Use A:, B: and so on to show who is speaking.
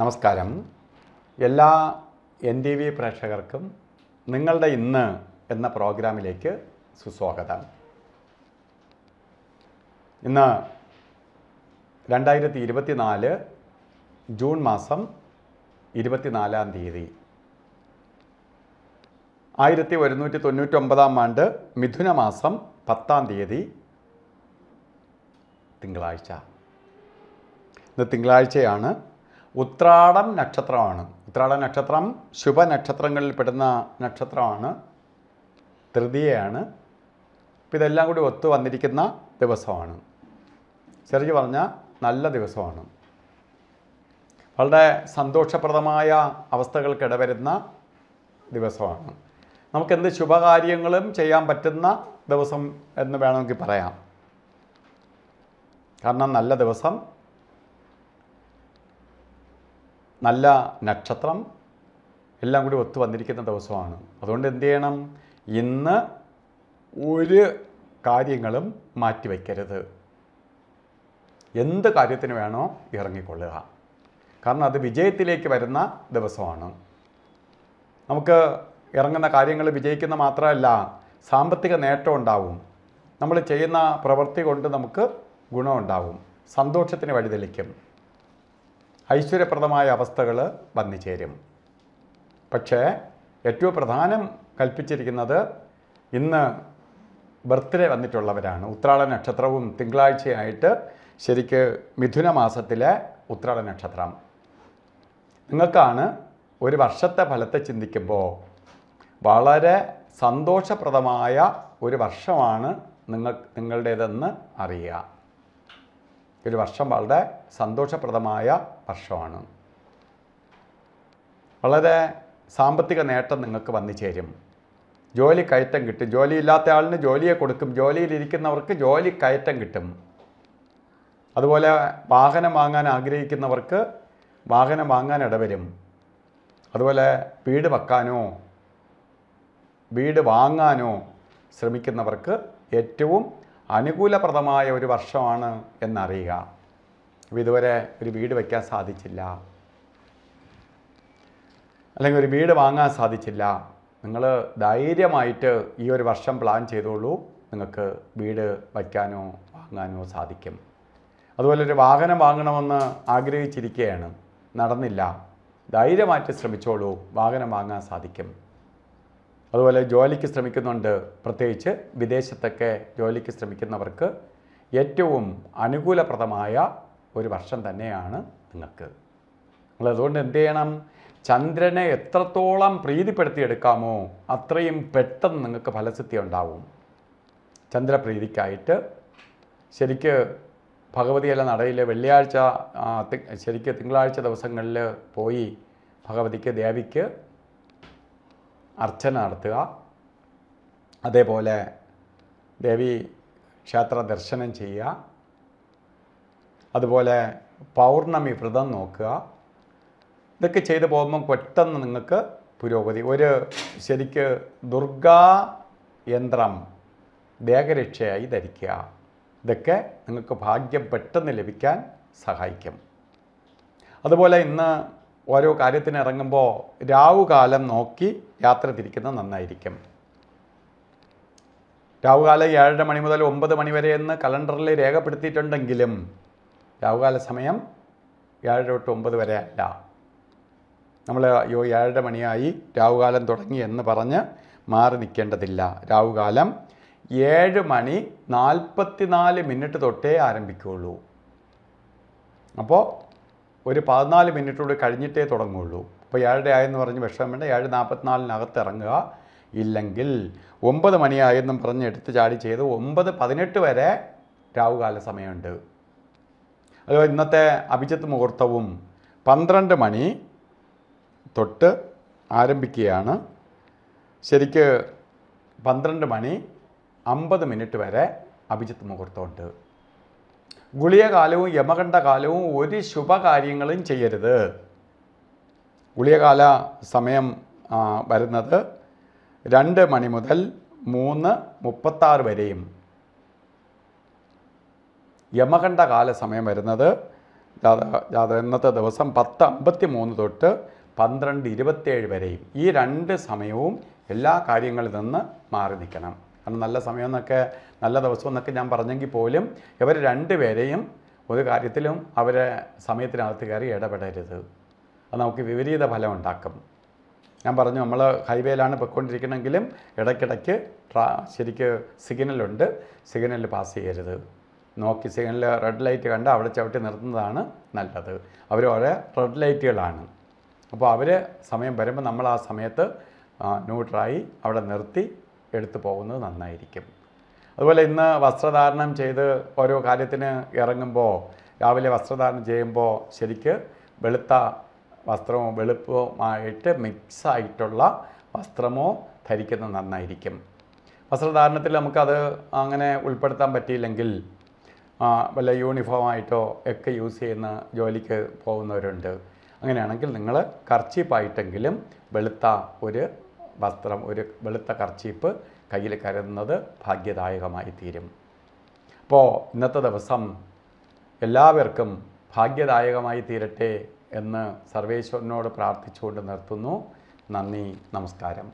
A: നമസ്കാരം എല്ലാ N T V പ്രേക്ഷകർക്കും നിങ്ങളുടെ ഇന്ന് എന്ന പ്രോഗ്രാമിലേക്ക് സുസ്വാഗതം ഇന്ന് രണ്ടായിരത്തി ഇരുപത്തിനാല് ജൂൺ മാസം ഇരുപത്തിനാലാം തീയതി ആയിരത്തി ഒരുന്നൂറ്റി തൊണ്ണൂറ്റൊമ്പതാം ആണ്ട് മിഥുന മാസം പത്താം തീയതി തിങ്കളാഴ്ച ഇന്ന് തിങ്കളാഴ്ചയാണ് ഉത്രാടം നക്ഷത്രമാണ് ഉത്രാട നക്ഷത്രം ശുഭനക്ഷത്രങ്ങളിൽ പെടുന്ന നക്ഷത്രമാണ് തൃതീയാണ് അപ്പോൾ ഇതെല്ലാം കൂടി ഒത്തു വന്നിരിക്കുന്ന ദിവസമാണ് ശരിക്ക് പറഞ്ഞാൽ നല്ല ദിവസമാണ് വളരെ സന്തോഷപ്രദമായ അവസ്ഥകൾക്കിടവരുന്ന ദിവസമാണ് നമുക്കെന്ത് ശുഭകാര്യങ്ങളും ചെയ്യാൻ പറ്റുന്ന ദിവസം എന്ന് വേണമെങ്കിൽ പറയാം കാരണം നല്ല ദിവസം നല്ല നക്ഷത്രം എല്ലാം കൂടി ഒത്തു വന്നിരിക്കുന്ന ദിവസമാണ് അതുകൊണ്ട് എന്ത് ചെയ്യണം ഇന്ന് ഒരു കാര്യങ്ങളും മാറ്റിവെക്കരുത് എന്ത് കാര്യത്തിന് വേണോ ഇറങ്ങിക്കൊള്ളുക കാരണം അത് വിജയത്തിലേക്ക് വരുന്ന ദിവസമാണ് നമുക്ക് ഇറങ്ങുന്ന കാര്യങ്ങൾ വിജയിക്കുന്ന മാത്രമല്ല സാമ്പത്തിക നേട്ടം ഉണ്ടാവും നമ്മൾ ചെയ്യുന്ന പ്രവൃത്തി കൊണ്ട് നമുക്ക് ഗുണമുണ്ടാവും സന്തോഷത്തിന് വഴിതെളിക്കും ഐശ്വര്യപ്രദമായ അവസ്ഥകൾ വന്നു ചേരും പക്ഷേ ഏറ്റവും പ്രധാനം കൽപ്പിച്ചിരിക്കുന്നത് ഇന്ന് ബർത്ത്ഡേ വന്നിട്ടുള്ളവരാണ് ഉത്രാള നക്ഷത്രവും തിങ്കളാഴ്ചയായിട്ട് ശരിക്ക് മിഥുന മാസത്തിലെ ഉത്രാള നക്ഷത്രം നിങ്ങൾക്കാണ് ഒരു വർഷത്തെ ഫലത്തെ ചിന്തിക്കുമ്പോൾ വളരെ സന്തോഷപ്രദമായ ഒരു വർഷമാണ് നിങ്ങൾ നിങ്ങളുടേതെന്ന് അറിയുക ഒരു വർഷം വളരെ സന്തോഷപ്രദമായ വർഷമാണ് വളരെ സാമ്പത്തിക നേട്ടം നിങ്ങൾക്ക് വന്നു ചേരും ജോലി കയറ്റം കിട്ടും ഇല്ലാത്ത ആളിന് ജോലിയെ കൊടുക്കും ജോലിയിലിരിക്കുന്നവർക്ക് ജോലി കയറ്റം കിട്ടും അതുപോലെ വാഹനം വാങ്ങാൻ ആഗ്രഹിക്കുന്നവർക്ക് വാഹനം വാങ്ങാൻ ഇടവരും അതുപോലെ വീട് വെക്കാനോ വീട് വാങ്ങാനോ ശ്രമിക്കുന്നവർക്ക് ഏറ്റവും അനുകൂലപ്രദമായ ഒരു വർഷമാണ് എന്നറിയുക ഇതുവരെ ഒരു വീട് വയ്ക്കാൻ സാധിച്ചില്ല അല്ലെങ്കിൽ ഒരു വീട് വാങ്ങാൻ സാധിച്ചില്ല നിങ്ങൾ ധൈര്യമായിട്ട് ഈ ഒരു വർഷം പ്ലാൻ ചെയ്തോളൂ നിങ്ങൾക്ക് വീട് വയ്ക്കാനോ വാങ്ങാനോ സാധിക്കും അതുപോലെ ഒരു വാഹനം വാങ്ങണമെന്ന് ആഗ്രഹിച്ചിരിക്കുകയാണ് നടന്നില്ല ധൈര്യമായിട്ട് ശ്രമിച്ചോളൂ വാഹനം വാങ്ങാൻ സാധിക്കും അതുപോലെ ജോലിക്ക് ശ്രമിക്കുന്നുണ്ട് പ്രത്യേകിച്ച് വിദേശത്തൊക്കെ ജോലിക്ക് ശ്രമിക്കുന്നവർക്ക് ഏറ്റവും അനുകൂലപ്രദമായ ഒരു വർഷം തന്നെയാണ് നിങ്ങൾക്ക് നിങ്ങൾ അതുകൊണ്ട് എന്ത് ചെയ്യണം ചന്ദ്രനെ എത്രത്തോളം പ്രീതിപ്പെടുത്തിയെടുക്കാമോ അത്രയും പെട്ടെന്ന് നിങ്ങൾക്ക് ഫലസിദ്ധി ഉണ്ടാവും ചന്ദ്രപ്രീതിക്കായിട്ട് ശരിക്ക് ഭഗവതിയല്ല നടയിൽ വെള്ളിയാഴ്ച ശരിക്ക് തിങ്കളാഴ്ച ദിവസങ്ങളിൽ പോയി ഭഗവതിക്ക് ദേവിക്ക് അർച്ചന നടത്തുക അതേപോലെ ദേവി ക്ഷേത്ര ദർശനം ചെയ്യുക അതുപോലെ പൗർണമി വ്രതം നോക്കുക ഇതൊക്കെ ചെയ്തു പോകുമ്പോൾ പെട്ടെന്ന് നിങ്ങൾക്ക് പുരോഗതി ഒരു ശരിക്ക് ദുർഗാ യന്ത്രം ദേഹരക്ഷയായി ധരിക്കുക ഇതൊക്കെ നിങ്ങൾക്ക് ഭാഗ്യം പെട്ടെന്ന് ലഭിക്കാൻ സഹായിക്കും അതുപോലെ ഇന്ന് ഓരോ കാര്യത്തിന് ഇറങ്ങുമ്പോൾ രാവുകാലം നോക്കി യാത്ര തിരിക്കുന്നത് നന്നായിരിക്കും രാവുകാലം ഏഴര മണി മുതൽ ഒമ്പത് മണി വരെ എന്ന് കലണ്ടറിൽ രേഖപ്പെടുത്തിയിട്ടുണ്ടെങ്കിലും രാവുകാല സമയം ഏഴര തൊട്ട് ഒമ്പത് വരെ അല്ല നമ്മൾ അയ്യോ ഏഴര മണിയായി രാവുകാലം തുടങ്ങി എന്ന് പറഞ്ഞ് മാറി നിൽക്കേണ്ടതില്ല രാവുകാലം ഏഴ് മണി നാൽപ്പത്തിനാല് മിനിറ്റ് തൊട്ടേ ആരംഭിക്കുകയുള്ളൂ അപ്പോൾ ഒരു പതിനാല് മിനിറ്റോട് കഴിഞ്ഞിട്ടേ തുടങ്ങുകയുള്ളൂ അപ്പോൾ ഏഴര ആയെന്ന് പറഞ്ഞ് വിഷമം വേണ്ട ഏഴ് നാൽപ്പത്തിനാലിനകത്ത് ഇറങ്ങുക ഇല്ലെങ്കിൽ ഒമ്പത് മണിയായെന്നും പറഞ്ഞ് എടുത്ത് ചാടി ചെയ്ത് ഒമ്പത് പതിനെട്ട് വരെ രാവുകാല സമയമുണ്ട് അതുപോലെ ഇന്നത്തെ അഭിജിത്ത് മുഹൂർത്തവും പന്ത്രണ്ട് മണി തൊട്ട് ആരംഭിക്കുകയാണ് ശരിക്ക് പന്ത്രണ്ട് മണി അമ്പത് മിനിറ്റ് വരെ അഭിജിത്ത് മുഹൂർത്തമുണ്ട് ഗുളികകാലവും യമകണ്ഠകാലവും ഒരു ശുഭകാര്യങ്ങളും ചെയ്യരുത് ഗുളികകാല സമയം വരുന്നത് രണ്ട് മണി മുതൽ മൂന്ന് മുപ്പത്താറ് വരെയും യമകണ്ഠകാല സമയം വരുന്നത് ഇന്നത്തെ ദിവസം പത്ത് അമ്പത്തി മൂന്ന് തൊട്ട് പന്ത്രണ്ട് ഇരുപത്തേഴ് വരെയും ഈ രണ്ട് സമയവും എല്ലാ കാര്യങ്ങളിൽ നിന്ന് മാറി നിൽക്കണം കാരണം നല്ല സമയം എന്നൊക്കെ നല്ല ദിവസം എന്നൊക്കെ ഞാൻ പറഞ്ഞെങ്കിൽ പോലും ഇവർ രണ്ടുപേരെയും ഒരു കാര്യത്തിലും അവരെ സമയത്തിനകത്ത് കയറി ഇടപെടരുത് അത് നമുക്ക് വിപരീത ഫലം ഉണ്ടാക്കും ഞാൻ പറഞ്ഞു നമ്മൾ ഹൈവേയിലാണ് പൊയ്ക്കൊണ്ടിരിക്കണമെങ്കിലും ഇടയ്ക്കിടയ്ക്ക് ട്രാ ശരിക്ക് സിഗ്നലുണ്ട് സിഗ്നൽ പാസ് ചെയ്യരുത് നോക്കി സിഗ്നൽ റെഡ് ലൈറ്റ് കണ്ട് അവിടെ ചവിട്ടി നിർത്തുന്നതാണ് നല്ലത് അവർ ഓരോ റെഡ് ലൈറ്റുകളാണ് അപ്പോൾ അവർ സമയം വരുമ്പോൾ നമ്മൾ ആ സമയത്ത് ന്യൂട്രായി അവിടെ നിർത്തി എടുത്തു പോകുന്നത് നന്നായിരിക്കും അതുപോലെ ഇന്ന് വസ്ത്രധാരണം ചെയ്ത് ഓരോ കാര്യത്തിന് ഇറങ്ങുമ്പോൾ രാവിലെ വസ്ത്രധാരണം ചെയ്യുമ്പോൾ ശരിക്ക് വെളുത്ത വസ്ത്രമോ വെളുപ്പമായിട്ട് മിക്സ് ആയിട്ടുള്ള വസ്ത്രമോ ധരിക്കുന്നത് നന്നായിരിക്കും വസ്ത്രധാരണത്തിൽ നമുക്കത് അങ്ങനെ ഉൾപ്പെടുത്താൻ പറ്റിയില്ലെങ്കിൽ വല്ല യൂണിഫോമായിട്ടോ ഒക്കെ യൂസ് ചെയ്യുന്ന ജോലിക്ക് പോകുന്നവരുണ്ട് അങ്ങനെയാണെങ്കിൽ നിങ്ങൾ കർച്ചീപ്പായിട്ടെങ്കിലും വെളുത്ത ഒരു വസ്ത്രം ഒരു വെളുത്ത കർച്ചീപ്പ് കയ്യിൽ കരുതുന്നത് ഭാഗ്യദായകമായി തീരും അപ്പോൾ ഇന്നത്തെ ദിവസം എല്ലാവർക്കും ഭാഗ്യദായകമായി തീരട്ടെ എന്ന് സർവേശ്വരനോട് പ്രാർത്ഥിച്ചുകൊണ്ട് നിർത്തുന്നു നന്ദി നമസ്കാരം